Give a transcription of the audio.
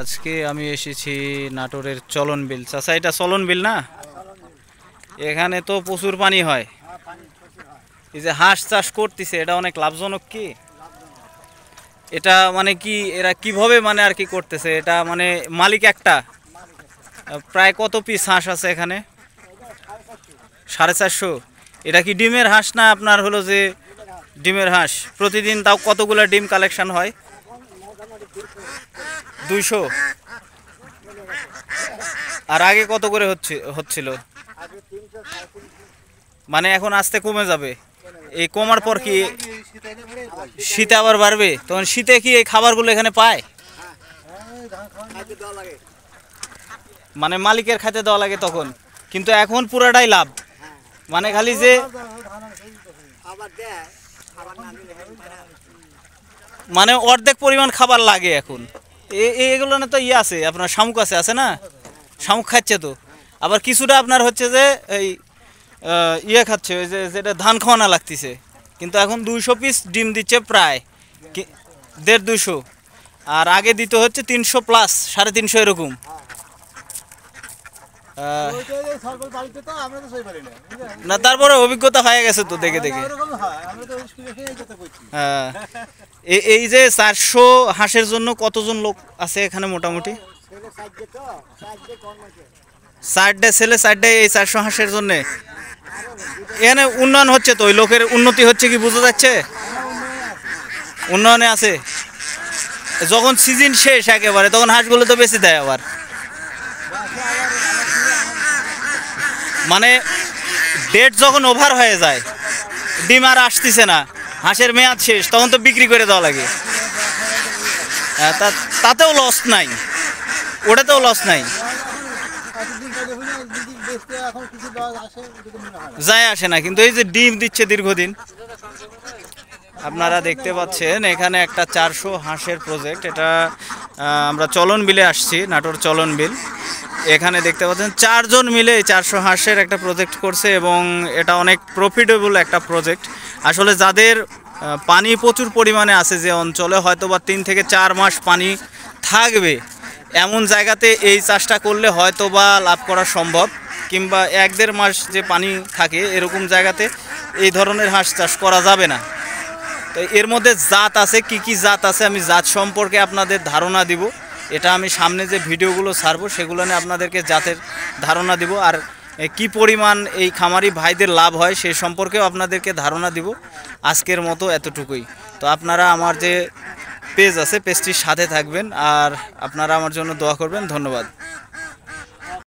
আজকে আমি এসেছি নাটোরের চলন বিল চাষা এটা চলন বিল না এখানে তো প্রচুর পানি হয় এই যে হাঁস চাষ করতেছে এটা অনেক লাভজনক কি এটা মানে কি এরা কিভাবে মানে আর কি করতেছে এটা মানে মালিক একটা প্রায় কত পিস হাঁস আছে এখানে সাড়ে চারশো এটা কি ডিমের হাঁস না আপনার হলো যে ডিমের হাঁস প্রতিদিন তাও কতগুলো ডিম কালেকশন হয় দুইশো আর আগে কত করে হচ্ছিল মানে এখন আস্তে কমে যাবে এই কমার পর কি শীতে আবার বাড়বে তখন শীতে কি এই খাবারগুলো এখানে পায় মানে মালিকের খাতে দেওয়া লাগে তখন কিন্তু এখন পুরাটাই লাভ মানে খালি যে মানে অর্ধেক পরিমাণ খাবার লাগে এখন এগুলো না তো ইয়ে আছে আপনার শামুক আছে আছে না শামুক খাচ্ছে তো আবার কিছুটা আপনার হচ্ছে যে এই ইয়ে খাচ্ছে ওই যে যেটা ধান খাওয়ানা লাগতেছে কিন্তু এখন দুইশো পিস ডিম দিচ্ছে প্রায় দেড় দুশো আর আগে দিতে হচ্ছে তিনশো প্লাস সাড়ে তিনশো এরকম না তারপরে অভিজ্ঞতা হয়ে গেছে তো দেখে দেখে হ্যাঁ এই যে চারশো হাঁসের জন্য কতজন লোক আছে এখানে মোটামুটি চারটে ছেলে চারটে এই চারশো হাঁসের জন্যে এখানে উন্নয়ন হচ্ছে তো ওই লোকের উন্নতি হচ্ছে কি বোঝা যাচ্ছে উন্নয়নে আছে যখন সিজন শেষ একেবারে তখন হাঁসগুলো তো বেশি দেয় আবার মানে ডেট যখন ওভার হয়ে যায় ডিম আর আসতেছে না হাঁসের মেয়াদ শেষ তখন তো বিক্রি করে দেওয়া লাগে হ্যাঁ, তাতেও লস নাই ওটাতেও লস নাই যায় আসে না কিন্তু এই যে ডিম দিচ্ছে দীর্ঘদিন আপনারা দেখতে পাচ্ছেন এখানে একটা চারশো হাঁসের প্রজেক্ট এটা আমরা চলন বিলে আসছি নাটোর চলন বিল এখানে দেখতে পাচ্ছেন চারজন মিলে চারশো হাঁসের একটা প্রজেক্ট করছে এবং এটা অনেক প্রফিটেবল একটা প্রজেক্ট আসলে যাদের পানি প্রচুর পরিমাণে আছে যে অঞ্চলে হয়তো বা তিন থেকে চার মাস পানি থাকবে এমন জায়গাতে এই চাষটা করলে হয়তো বা লাভ করা সম্ভব কিংবা এক দেড় মাস যে পানি থাকে এরকম জায়গাতে এই ধরনের হাঁস চাষ করা যাবে না তো এর মধ্যে জাত আছে কি কি জাত আছে আমি জাত সম্পর্কে আপনাদের ধারণা দিব এটা আমি সামনে যে ভিডিওগুলো ছাড়বো সেগুলো নিয়ে আপনাদেরকে জাতের ধারণা দিব আর কি পরিমাণ এই খামারি ভাইদের লাভ হয় সে সম্পর্কেও আপনাদেরকে ধারণা দিব আজকের মতো এতটুকুই তো আপনারা আমার যে পেজ আছে পেজটির সাথে থাকবেন আর আপনারা আমার জন্য দোয়া করবেন ধন্যবাদ